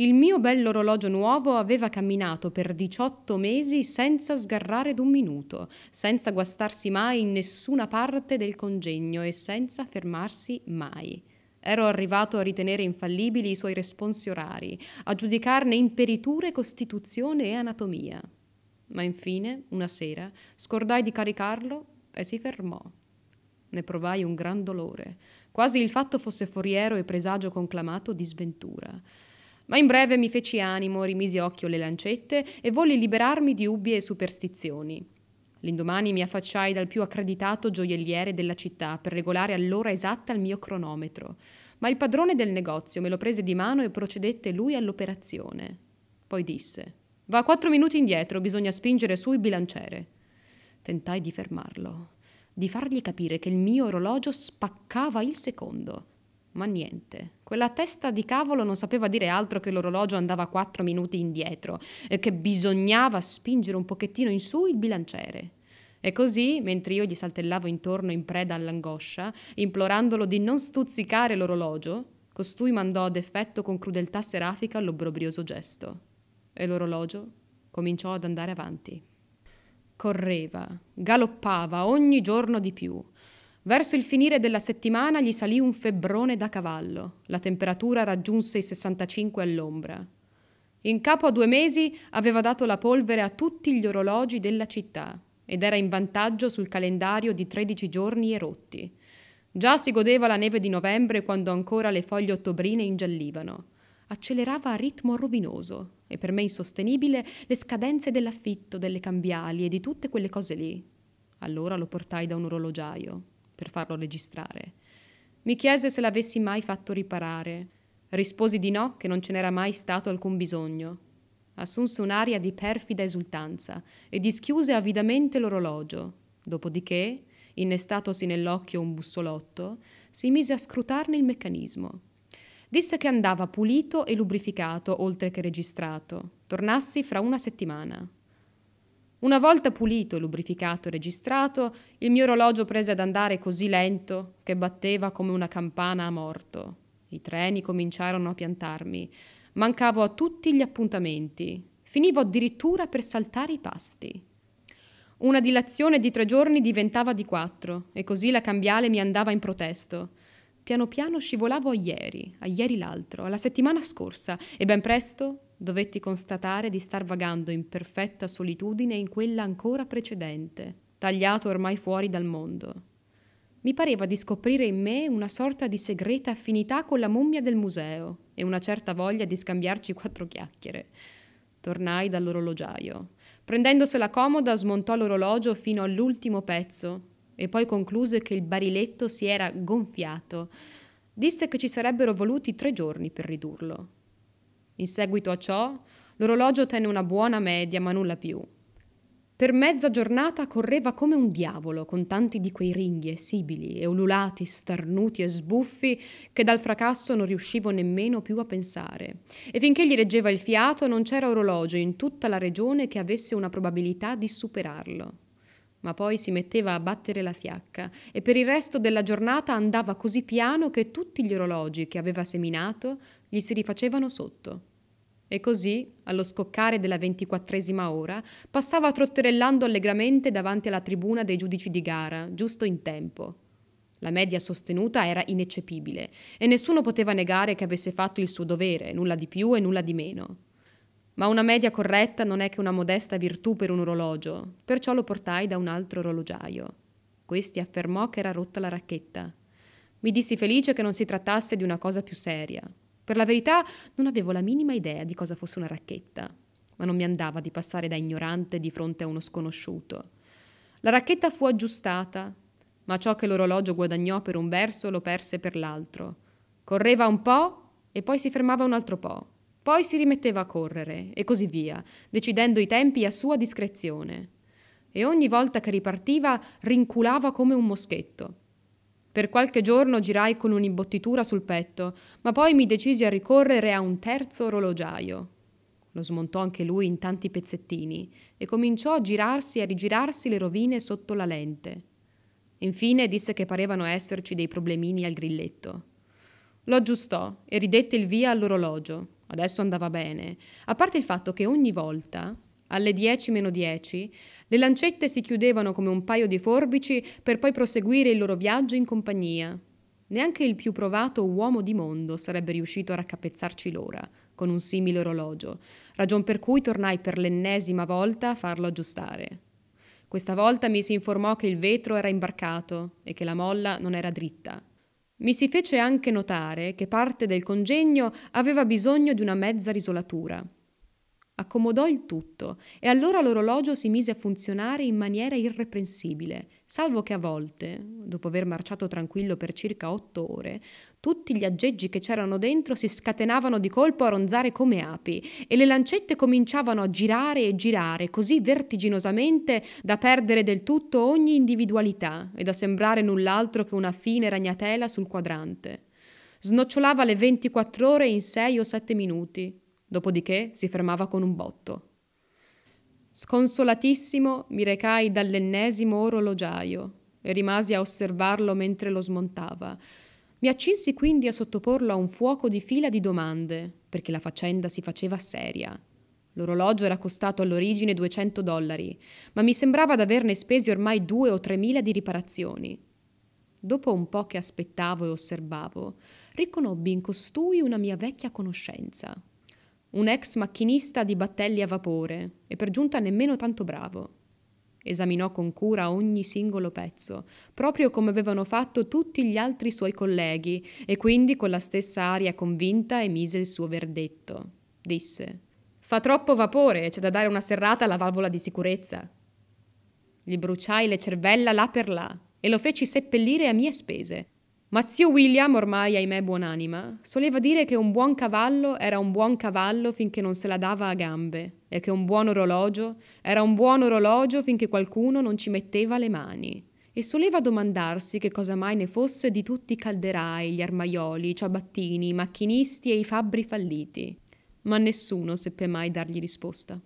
Il mio bell'orologio nuovo aveva camminato per 18 mesi senza sgarrare d'un minuto, senza guastarsi mai in nessuna parte del congegno e senza fermarsi mai. Ero arrivato a ritenere infallibili i suoi responsi orari, a giudicarne imperiture, costituzione e anatomia. Ma infine, una sera, scordai di caricarlo e si fermò. Ne provai un gran dolore, quasi il fatto fosse foriero e presagio conclamato di sventura. Ma in breve mi feci animo, rimisi occhio le lancette e volli liberarmi di ubbie e superstizioni. L'indomani mi affacciai dal più accreditato gioielliere della città per regolare all'ora esatta il mio cronometro, ma il padrone del negozio me lo prese di mano e procedette lui all'operazione. Poi disse: Va quattro minuti indietro, bisogna spingere su il bilanciere. Tentai di fermarlo, di fargli capire che il mio orologio spaccava il secondo. Ma niente, quella testa di cavolo non sapeva dire altro che l'orologio andava quattro minuti indietro e che bisognava spingere un pochettino in su il bilanciere. E così, mentre io gli saltellavo intorno in preda all'angoscia, implorandolo di non stuzzicare l'orologio, costui mandò ad effetto con crudeltà serafica l'obbrobrioso gesto. E l'orologio cominciò ad andare avanti. Correva, galoppava ogni giorno di più Verso il finire della settimana gli salì un febbrone da cavallo. La temperatura raggiunse i 65 all'ombra. In capo a due mesi aveva dato la polvere a tutti gli orologi della città ed era in vantaggio sul calendario di 13 giorni erotti. Già si godeva la neve di novembre quando ancora le foglie ottobrine ingiallivano. Accelerava a ritmo rovinoso, e per me insostenibile le scadenze dell'affitto, delle cambiali e di tutte quelle cose lì. Allora lo portai da un orologiaio per farlo registrare. Mi chiese se l'avessi mai fatto riparare. Risposi di no, che non ce n'era mai stato alcun bisogno. Assunse un'aria di perfida esultanza e dischiuse avidamente l'orologio. Dopodiché, innestatosi nell'occhio un bussolotto, si mise a scrutarne il meccanismo. Disse che andava pulito e lubrificato oltre che registrato. Tornassi fra una settimana. Una volta pulito, lubrificato e registrato, il mio orologio prese ad andare così lento che batteva come una campana a morto. I treni cominciarono a piantarmi. Mancavo a tutti gli appuntamenti. Finivo addirittura per saltare i pasti. Una dilazione di tre giorni diventava di quattro e così la cambiale mi andava in protesto. Piano piano scivolavo a ieri, a ieri l'altro, alla settimana scorsa e ben presto dovetti constatare di star vagando in perfetta solitudine in quella ancora precedente, tagliato ormai fuori dal mondo. Mi pareva di scoprire in me una sorta di segreta affinità con la mummia del museo e una certa voglia di scambiarci quattro chiacchiere. Tornai dall'orologiaio. Prendendosela comoda, smontò l'orologio fino all'ultimo pezzo e poi concluse che il bariletto si era gonfiato. Disse che ci sarebbero voluti tre giorni per ridurlo in seguito a ciò, l'orologio tenne una buona media, ma nulla più. Per mezza giornata correva come un diavolo, con tanti di quei ringhi e sibili, e ululati, starnuti e sbuffi, che dal fracasso non riuscivo nemmeno più a pensare. E finché gli reggeva il fiato, non c'era orologio in tutta la regione che avesse una probabilità di superarlo ma poi si metteva a battere la fiacca e per il resto della giornata andava così piano che tutti gli orologi che aveva seminato gli si rifacevano sotto. E così, allo scoccare della ventiquattresima ora, passava trotterellando allegramente davanti alla tribuna dei giudici di gara, giusto in tempo. La media sostenuta era ineccepibile e nessuno poteva negare che avesse fatto il suo dovere, nulla di più e nulla di meno. Ma una media corretta non è che una modesta virtù per un orologio, perciò lo portai da un altro orologiaio. Questi affermò che era rotta la racchetta. Mi dissi felice che non si trattasse di una cosa più seria. Per la verità non avevo la minima idea di cosa fosse una racchetta, ma non mi andava di passare da ignorante di fronte a uno sconosciuto. La racchetta fu aggiustata, ma ciò che l'orologio guadagnò per un verso lo perse per l'altro. Correva un po' e poi si fermava un altro po', poi si rimetteva a correre e così via, decidendo i tempi a sua discrezione. E ogni volta che ripartiva rinculava come un moschetto per qualche giorno girai con un'imbottitura sul petto, ma poi mi decisi a ricorrere a un terzo orologiaio. Lo smontò anche lui in tanti pezzettini e cominciò a girarsi e a rigirarsi le rovine sotto la lente. Infine disse che parevano esserci dei problemini al grilletto. Lo aggiustò e ridette il via all'orologio. Adesso andava bene, a parte il fatto che ogni volta alle 10 meno 10, le lancette si chiudevano come un paio di forbici per poi proseguire il loro viaggio in compagnia. Neanche il più provato uomo di mondo sarebbe riuscito a raccapezzarci l'ora con un simile orologio, ragion per cui tornai per l'ennesima volta a farlo aggiustare. Questa volta mi si informò che il vetro era imbarcato e che la molla non era dritta. Mi si fece anche notare che parte del congegno aveva bisogno di una mezza risolatura, accomodò il tutto e allora l'orologio si mise a funzionare in maniera irreprensibile, salvo che a volte, dopo aver marciato tranquillo per circa otto ore, tutti gli aggeggi che c'erano dentro si scatenavano di colpo a ronzare come api e le lancette cominciavano a girare e girare così vertiginosamente da perdere del tutto ogni individualità e da sembrare null'altro che una fine ragnatela sul quadrante. Snocciolava le 24 ore in 6 o 7 minuti dopodiché si fermava con un botto. Sconsolatissimo mi recai dall'ennesimo orologiaio e rimasi a osservarlo mentre lo smontava. Mi accinsi quindi a sottoporlo a un fuoco di fila di domande, perché la faccenda si faceva seria. L'orologio era costato all'origine 200 dollari, ma mi sembrava d'averne spesi ormai 2 o tre mila di riparazioni. Dopo un po' che aspettavo e osservavo, riconobbi in costui una mia vecchia conoscenza, un ex macchinista di battelli a vapore e per giunta nemmeno tanto bravo. Esaminò con cura ogni singolo pezzo, proprio come avevano fatto tutti gli altri suoi colleghi, e quindi con la stessa aria convinta emise il suo verdetto. Disse: Fa troppo vapore, c'è da dare una serrata alla valvola di sicurezza. Gli bruciai le cervella là per là e lo feci seppellire a mie spese, ma zio William, ormai ahimè buonanima, soleva dire che un buon cavallo era un buon cavallo finché non se la dava a gambe e che un buon orologio era un buon orologio finché qualcuno non ci metteva le mani. E soleva domandarsi che cosa mai ne fosse di tutti i calderai, gli armaioli, i ciabattini, i macchinisti e i fabbri falliti. Ma nessuno seppe mai dargli risposta.